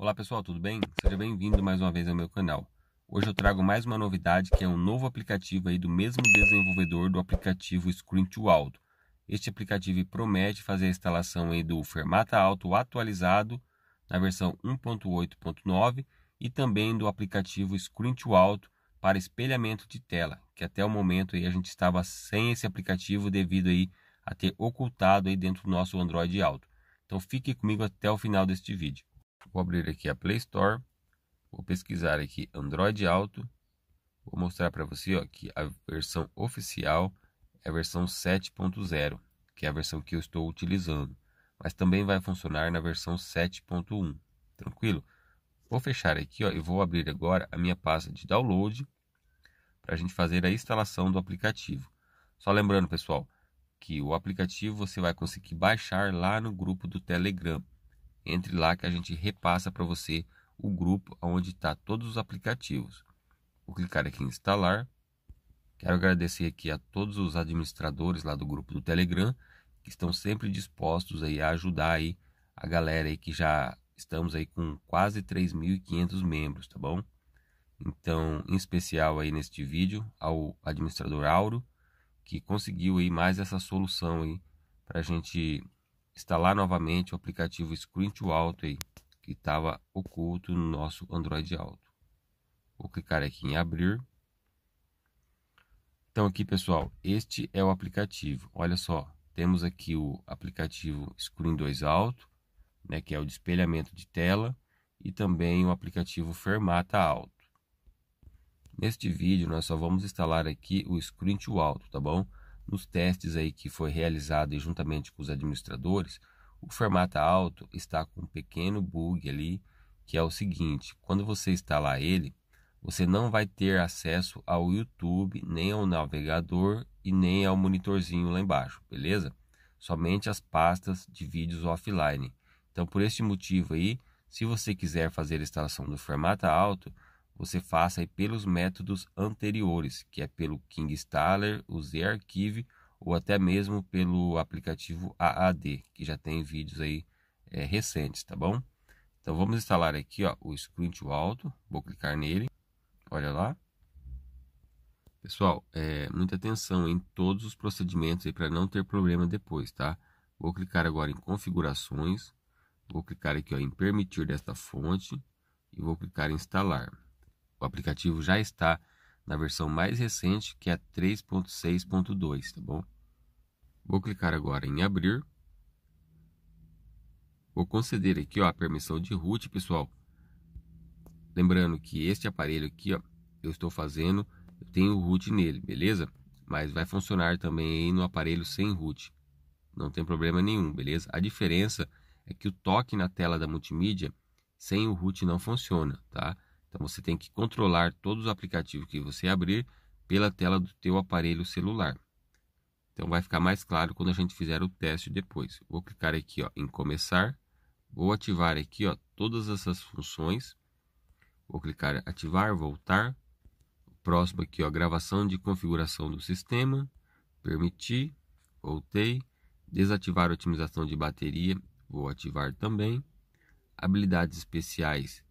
Olá pessoal, tudo bem? Seja bem-vindo mais uma vez ao meu canal. Hoje eu trago mais uma novidade que é um novo aplicativo aí do mesmo desenvolvedor do aplicativo Screen to Auto. Este aplicativo promete fazer a instalação aí do Fermata Alto atualizado na versão 1.8.9 e também do aplicativo Screen to Auto para espelhamento de tela, que até o momento aí a gente estava sem esse aplicativo devido aí a ter ocultado aí dentro do nosso Android Alto. Então fique comigo até o final deste vídeo. Vou abrir aqui a Play Store, vou pesquisar aqui Android Auto. Vou mostrar para você ó, que a versão oficial é a versão 7.0, que é a versão que eu estou utilizando, mas também vai funcionar na versão 7.1. Tranquilo? Vou fechar aqui ó, e vou abrir agora a minha pasta de download para a gente fazer a instalação do aplicativo. Só lembrando, pessoal, que o aplicativo você vai conseguir baixar lá no grupo do Telegram entre lá que a gente repassa para você o grupo onde está todos os aplicativos. Vou clicar aqui em instalar. Quero agradecer aqui a todos os administradores lá do grupo do Telegram que estão sempre dispostos aí a ajudar aí a galera aí que já estamos aí com quase 3.500 membros, tá bom? Então, em especial aí neste vídeo ao administrador Auro que conseguiu aí mais essa solução aí para a gente instalar novamente o aplicativo Screen to Auto aí, que estava oculto no nosso Android Auto. Vou clicar aqui em abrir. Então aqui pessoal, este é o aplicativo. Olha só, temos aqui o aplicativo Screen 2 Auto, né, que é o de espelhamento de tela, e também o aplicativo Fermata Auto. Neste vídeo nós só vamos instalar aqui o Screen to Auto, tá bom? Nos testes aí que foi realizado e juntamente com os administradores, o formato alto está com um pequeno bug ali, que é o seguinte: quando você instalar ele, você não vai ter acesso ao YouTube, nem ao navegador e nem ao monitorzinho lá embaixo, beleza? Somente as pastas de vídeos offline. Então, por este motivo aí, se você quiser fazer a instalação do formato alto, você faça pelos métodos anteriores, que é pelo King Installer, o Z-Archive ou até mesmo pelo aplicativo AAD, que já tem vídeos aí é, recentes, tá bom? Então vamos instalar aqui ó, o Screen to Alto, vou clicar nele, olha lá. Pessoal, é, muita atenção em todos os procedimentos para não ter problema depois, tá? Vou clicar agora em configurações, vou clicar aqui ó, em permitir desta fonte e vou clicar em instalar. O aplicativo já está na versão mais recente, que é 3.6.2, tá bom? Vou clicar agora em abrir. Vou conceder aqui ó, a permissão de root, pessoal. Lembrando que este aparelho aqui, ó, eu estou fazendo, eu tenho o root nele, beleza? Mas vai funcionar também no aparelho sem root. Não tem problema nenhum, beleza? A diferença é que o toque na tela da multimídia sem o root não funciona, tá? Então você tem que controlar todos os aplicativos que você abrir pela tela do teu aparelho celular. Então vai ficar mais claro quando a gente fizer o teste depois. Vou clicar aqui ó, em começar, vou ativar aqui ó, todas essas funções. Vou clicar ativar, voltar. Próximo aqui ó, gravação de configuração do sistema, permitir, voltei, desativar otimização de bateria, vou ativar também. Habilidades especiais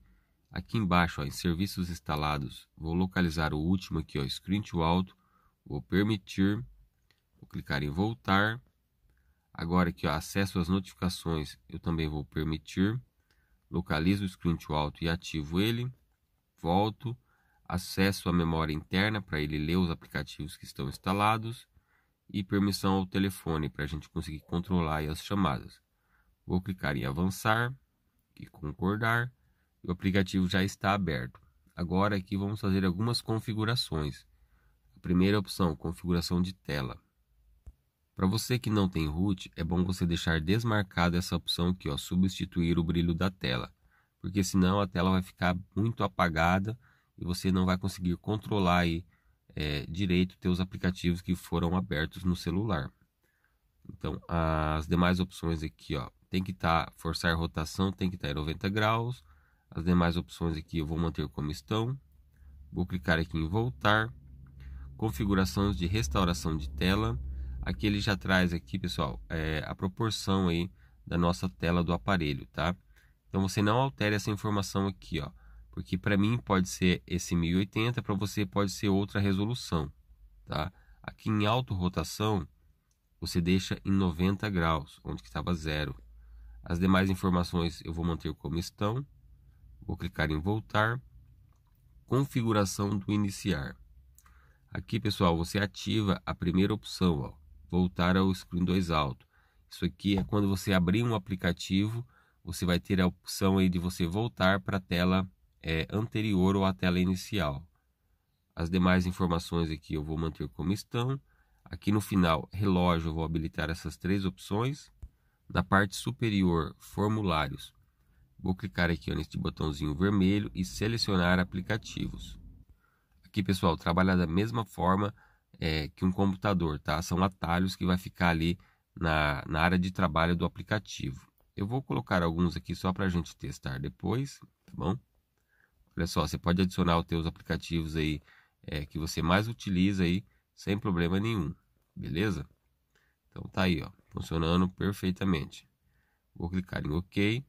Aqui embaixo, ó, em serviços instalados, vou localizar o último aqui, ó, screen to alto, vou permitir, vou clicar em voltar. Agora aqui, ó, acesso às notificações, eu também vou permitir. Localizo o screen to alto e ativo ele. Volto, acesso à memória interna para ele ler os aplicativos que estão instalados e permissão ao telefone para a gente conseguir controlar as chamadas. Vou clicar em avançar e concordar o aplicativo já está aberto. Agora aqui vamos fazer algumas configurações. A primeira opção, configuração de tela. Para você que não tem root, é bom você deixar desmarcada essa opção aqui, ó, substituir o brilho da tela, porque senão a tela vai ficar muito apagada e você não vai conseguir controlar aí, é, direito teus aplicativos que foram abertos no celular. Então, as demais opções aqui, ó, tem que estar tá, forçar rotação, tem que estar tá em 90 graus, as demais opções aqui eu vou manter como estão. Vou clicar aqui em voltar. Configurações de restauração de tela. Aqui ele já traz aqui, pessoal, é, a proporção aí da nossa tela do aparelho, tá? Então você não altere essa informação aqui, ó, porque para mim pode ser esse 1080, para você pode ser outra resolução, tá? Aqui em autorotação, rotação você deixa em 90 graus, onde que estava zero. As demais informações eu vou manter como estão. Vou clicar em voltar. Configuração do iniciar. Aqui, pessoal, você ativa a primeira opção, ó, voltar ao screen 2 alto. Isso aqui é quando você abrir um aplicativo, você vai ter a opção aí de você voltar para a tela é, anterior ou a tela inicial. As demais informações aqui eu vou manter como estão. Aqui no final, relógio, eu vou habilitar essas três opções. Na parte superior, formulários, Vou clicar aqui neste botãozinho vermelho e selecionar aplicativos. Aqui, pessoal, trabalha da mesma forma é, que um computador, tá? São atalhos que vai ficar ali na, na área de trabalho do aplicativo. Eu vou colocar alguns aqui só para a gente testar depois, tá bom? Olha só, você pode adicionar os seus aplicativos aí é, que você mais utiliza aí sem problema nenhum, beleza? Então tá aí, ó, funcionando perfeitamente. Vou clicar em OK.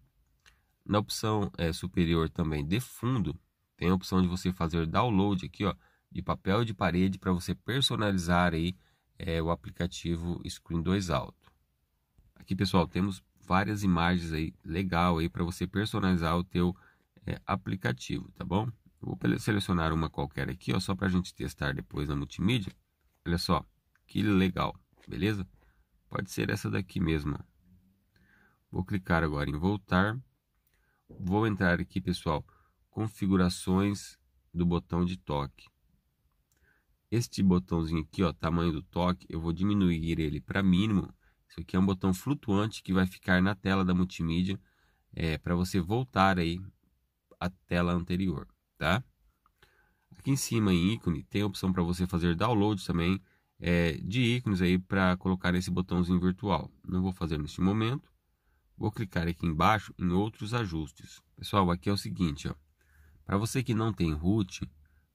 Na opção é, superior também de fundo, tem a opção de você fazer download aqui, ó, de papel de parede para você personalizar aí é, o aplicativo Screen 2 Alto. Aqui, pessoal, temos várias imagens aí legal aí para você personalizar o teu é, aplicativo, tá bom? vou selecionar uma qualquer aqui, ó, só para a gente testar depois na multimídia. Olha só, que legal, beleza? Pode ser essa daqui mesmo. Vou clicar agora em voltar. Vou entrar aqui, pessoal, configurações do botão de toque. Este botãozinho aqui, ó, tamanho do toque, eu vou diminuir ele para mínimo. Isso aqui é um botão flutuante que vai ficar na tela da multimídia é, para você voltar aí à tela anterior, tá? Aqui em cima em ícone tem a opção para você fazer download também é, de ícones aí para colocar nesse botãozinho virtual. Não vou fazer neste momento. Vou clicar aqui embaixo em outros ajustes. Pessoal, aqui é o seguinte, ó. Para você que não tem root,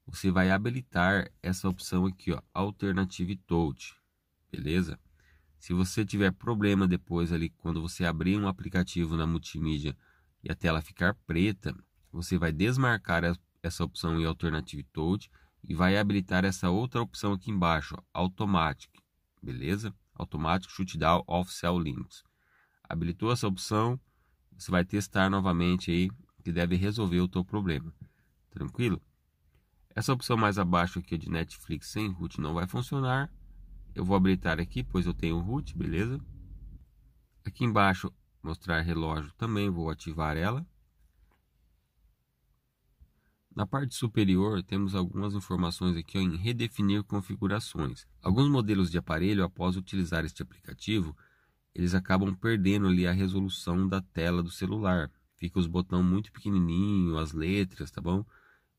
você vai habilitar essa opção aqui, ó, Alternative Touch, beleza? Se você tiver problema depois ali, quando você abrir um aplicativo na multimídia e a tela ficar preta, você vai desmarcar essa opção em Alternative Touch e vai habilitar essa outra opção aqui embaixo, ó, Automatic, beleza? Automatic Shutdown of Cell Links habilitou essa opção, você vai testar novamente aí, que deve resolver o teu problema. Tranquilo? Essa opção mais abaixo aqui de Netflix sem root não vai funcionar. Eu vou habilitar aqui, pois eu tenho root, beleza? Aqui embaixo, mostrar relógio, também vou ativar ela. Na parte superior, temos algumas informações aqui ó, em redefinir configurações. Alguns modelos de aparelho, após utilizar este aplicativo, eles acabam perdendo ali a resolução da tela do celular. Fica os botões muito pequenininho, as letras, tá bom?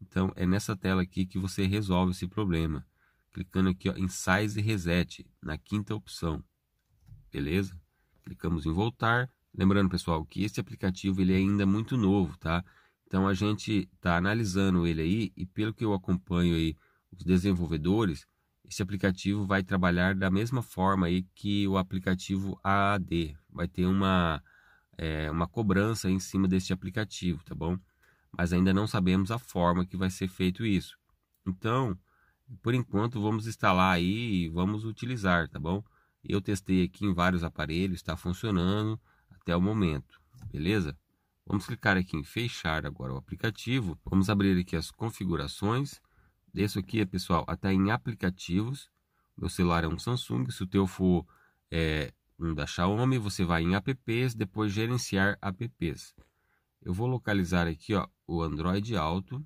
Então é nessa tela aqui que você resolve esse problema. Clicando aqui ó, em Size Reset, na quinta opção. Beleza? Clicamos em voltar. Lembrando, pessoal, que esse aplicativo ele é ainda muito novo, tá? Então a gente está analisando ele aí e pelo que eu acompanho aí os desenvolvedores, esse aplicativo vai trabalhar da mesma forma aí que o aplicativo AAD. Vai ter uma, é, uma cobrança em cima desse aplicativo, tá bom? Mas ainda não sabemos a forma que vai ser feito isso. Então, por enquanto, vamos instalar aí e vamos utilizar, tá bom? Eu testei aqui em vários aparelhos, está funcionando até o momento, beleza? Vamos clicar aqui em fechar agora o aplicativo. Vamos abrir aqui as configurações desse aqui, pessoal, até em aplicativos. Meu celular é um Samsung. Se o teu for é, um da Xiaomi, você vai em apps, depois gerenciar apps. Eu vou localizar aqui ó, o Android Auto.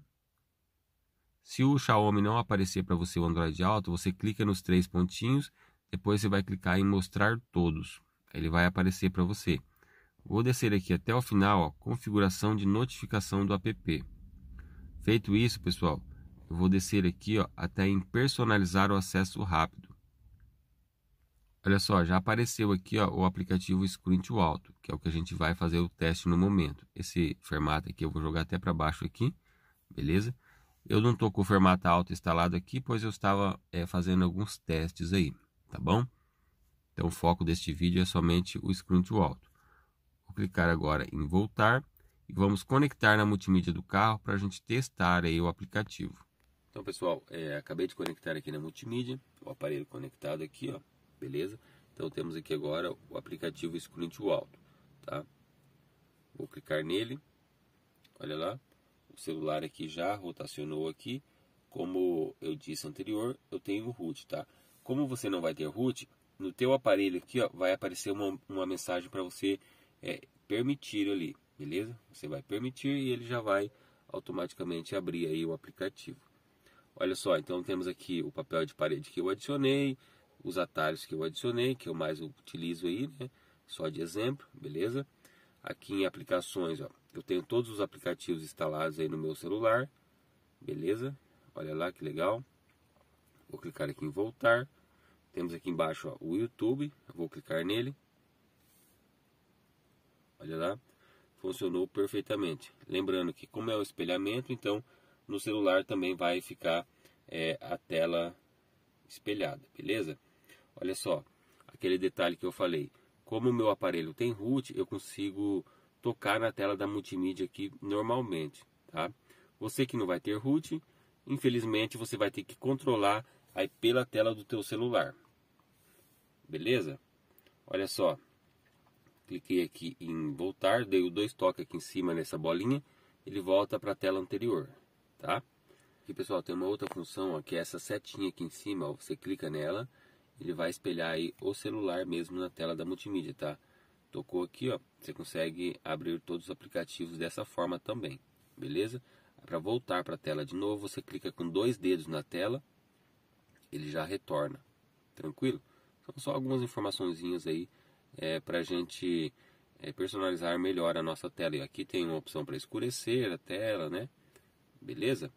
Se o Xiaomi não aparecer para você o Android Auto, você clica nos três pontinhos, depois você vai clicar em mostrar todos. Ele vai aparecer para você. Vou descer aqui até o final, ó, configuração de notificação do app. Feito isso, pessoal, eu vou descer aqui ó, até em personalizar o acesso rápido. Olha só, já apareceu aqui ó, o aplicativo Screen to Alto, que é o que a gente vai fazer o teste no momento. Esse formato aqui eu vou jogar até para baixo aqui, beleza? Eu não estou com o formato alto instalado aqui, pois eu estava é, fazendo alguns testes aí, tá bom? Então o foco deste vídeo é somente o Screen to Alto. Vou clicar agora em voltar e vamos conectar na multimídia do carro para a gente testar aí o aplicativo. Então, pessoal, é, acabei de conectar aqui na multimídia, o aparelho conectado aqui, ó, beleza? Então, temos aqui agora o aplicativo Screen to Alto, tá? Vou clicar nele, olha lá, o celular aqui já rotacionou aqui. Como eu disse anterior, eu tenho o root, tá? Como você não vai ter root, no teu aparelho aqui, ó, vai aparecer uma, uma mensagem para você é, permitir ali, beleza? Você vai permitir e ele já vai automaticamente abrir aí o aplicativo. Olha só, então temos aqui o papel de parede que eu adicionei, os atalhos que eu adicionei, que eu mais utilizo aí, né? Só de exemplo, beleza? Aqui em aplicações, ó, eu tenho todos os aplicativos instalados aí no meu celular, beleza? Olha lá que legal. Vou clicar aqui em voltar. Temos aqui embaixo ó, o YouTube, eu vou clicar nele. Olha lá, funcionou perfeitamente. Lembrando que como é o espelhamento, então no celular também vai ficar é, a tela espelhada, beleza? Olha só, aquele detalhe que eu falei. Como o meu aparelho tem root, eu consigo tocar na tela da multimídia aqui normalmente, tá? Você que não vai ter root, infelizmente você vai ter que controlar aí pela tela do teu celular. Beleza? Olha só. Cliquei aqui em voltar, dei o dois toques aqui em cima nessa bolinha, ele volta para a tela anterior tá? E pessoal, tem uma outra função aqui é essa setinha aqui em cima, ó, você clica nela, ele vai espelhar aí o celular mesmo na tela da multimídia, tá? Tocou aqui, ó, você consegue abrir todos os aplicativos dessa forma também, beleza? Para voltar para a tela de novo, você clica com dois dedos na tela, ele já retorna, tranquilo? São só algumas informações aí é, para a gente é, personalizar melhor a nossa tela. E aqui tem uma opção para escurecer a tela, né? Beleza?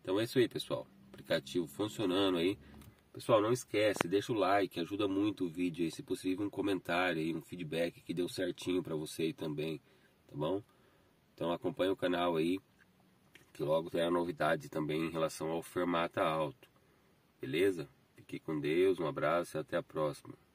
Então é isso aí, pessoal. Aplicativo funcionando aí. Pessoal, não esquece, deixa o like, ajuda muito o vídeo aí, se possível um comentário aí, um feedback que deu certinho para você aí também, tá bom? Então acompanha o canal aí, que logo tem a novidade também em relação ao Fermata Alto. Beleza? Fique com Deus, um abraço e até a próxima.